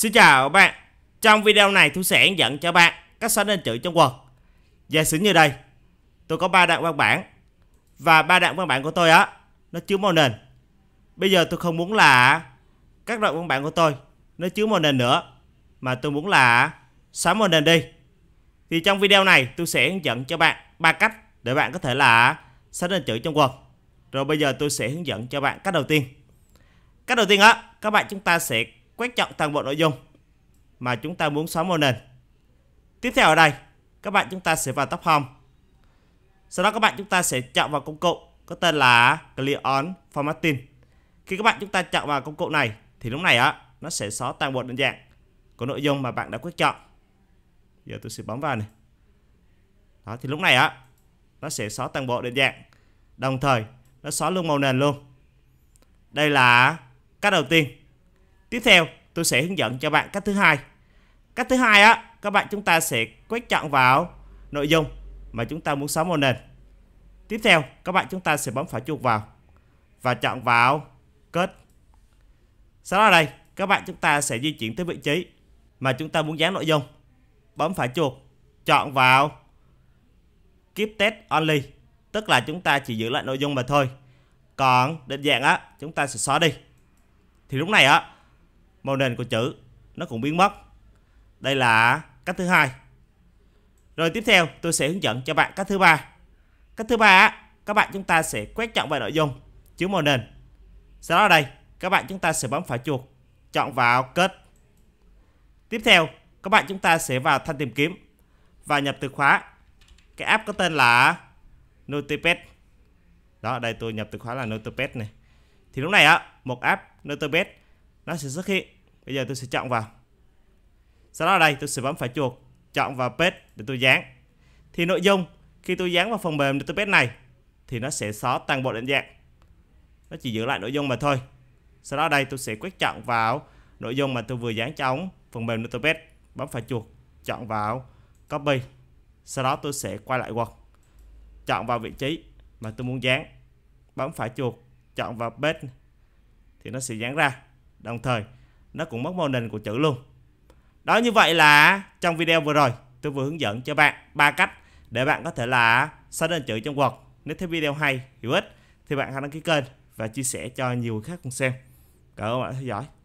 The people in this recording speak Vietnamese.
Xin chào các bạn Trong video này tôi sẽ hướng dẫn cho bạn cách xóa tên chữ trong Word Giả sử như đây Tôi có 3 đoạn văn bản Và ba đoạn văn bản của tôi á Nó chứa màu nền Bây giờ tôi không muốn là Các đoạn văn bản của tôi Nó chứa màu nền nữa Mà tôi muốn là xóa màu nền đi Thì trong video này tôi sẽ hướng dẫn cho bạn ba cách để bạn có thể là xóa tên chữ trong Word Rồi bây giờ tôi sẽ hướng dẫn cho bạn cách đầu tiên Cách đầu tiên á, các bạn chúng ta sẽ quét chọn toàn bộ nội dung mà chúng ta muốn xóa màu nền. Tiếp theo ở đây, các bạn chúng ta sẽ vào tóc Home. Sau đó các bạn chúng ta sẽ chọn vào công cụ có tên là Clear On Formatting. Khi các bạn chúng ta chọn vào công cụ này thì lúc này á nó sẽ xóa toàn bộ định dạng của nội dung mà bạn đã quyết chọn. Giờ tôi sẽ bấm vào này. Đó thì lúc này á nó sẽ xóa toàn bộ định dạng. Đồng thời nó xóa luôn màu nền luôn. Đây là cách đầu tiên Tiếp theo, tôi sẽ hướng dẫn cho bạn cách thứ hai. Cách thứ hai á, các bạn chúng ta sẽ quét chọn vào nội dung mà chúng ta muốn xóa màu nền. Tiếp theo, các bạn chúng ta sẽ bấm phải chuột vào và chọn vào kết. Sau đó đây, các bạn chúng ta sẽ di chuyển tới vị trí mà chúng ta muốn dán nội dung. Bấm phải chuột, chọn vào Keep Test Only, tức là chúng ta chỉ giữ lại nội dung mà thôi. Còn định dạng á, chúng ta sẽ xóa đi. Thì lúc này á, màu nền của chữ nó cũng biến mất đây là cách thứ hai rồi tiếp theo tôi sẽ hướng dẫn cho bạn cách thứ ba cách thứ ba các bạn chúng ta sẽ quét chọn vào nội dung chữ màu nền sau đó đây các bạn chúng ta sẽ bấm phải chuột chọn vào kết tiếp theo các bạn chúng ta sẽ vào thanh tìm kiếm và nhập từ khóa cái app có tên là Notepad đó đây tôi nhập từ khóa là Notepad này thì lúc này á một app Notepad nó sẽ xuất hiện bây giờ tôi sẽ chọn vào sau đó ở đây tôi sẽ bấm phải chuột chọn vào page để tôi dán thì nội dung khi tôi dán vào phần mềm database này thì nó sẽ xóa toàn bộ định dạng nó chỉ giữ lại nội dung mà thôi sau đó đây tôi sẽ quét chọn vào nội dung mà tôi vừa dán cho ống phần mềm database bấm phải chuột chọn vào copy sau đó tôi sẽ quay lại Word chọn vào vị trí mà tôi muốn dán bấm phải chuột chọn vào page thì nó sẽ dán ra Đồng thời nó cũng mất màu nền của chữ luôn Đó như vậy là trong video vừa rồi tôi vừa hướng dẫn cho bạn ba cách để bạn có thể là xóa nền chữ trong Word Nếu thấy video hay, hữu ích thì bạn hãy đăng ký kênh và chia sẻ cho nhiều người khác cùng xem. Cảm ơn bạn đã theo dõi.